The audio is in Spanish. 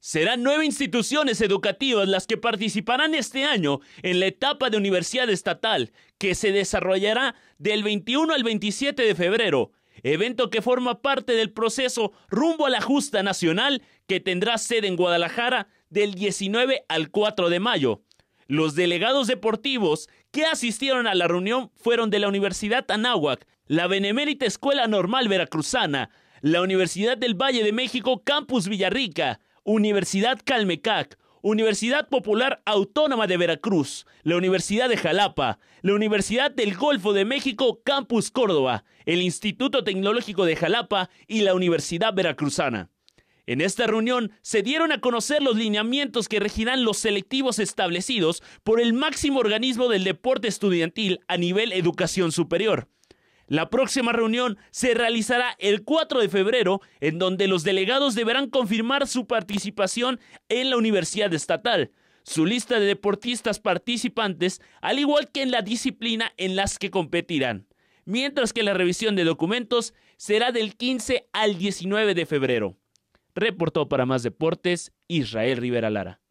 Serán nueve instituciones educativas las que participarán este año en la etapa de universidad estatal que se desarrollará del 21 al 27 de febrero, evento que forma parte del proceso rumbo a la justa nacional que tendrá sede en Guadalajara del 19 al 4 de mayo. Los delegados deportivos que asistieron a la reunión fueron de la Universidad Anáhuac, la Benemérita Escuela Normal Veracruzana, la Universidad del Valle de México Campus Villarrica, Universidad Calmecac, Universidad Popular Autónoma de Veracruz, la Universidad de Jalapa, la Universidad del Golfo de México Campus Córdoba, el Instituto Tecnológico de Jalapa y la Universidad Veracruzana. En esta reunión se dieron a conocer los lineamientos que regirán los selectivos establecidos por el máximo organismo del deporte estudiantil a nivel educación superior. La próxima reunión se realizará el 4 de febrero, en donde los delegados deberán confirmar su participación en la universidad estatal, su lista de deportistas participantes, al igual que en la disciplina en las que competirán, mientras que la revisión de documentos será del 15 al 19 de febrero. Reportó para más deportes Israel Rivera Lara.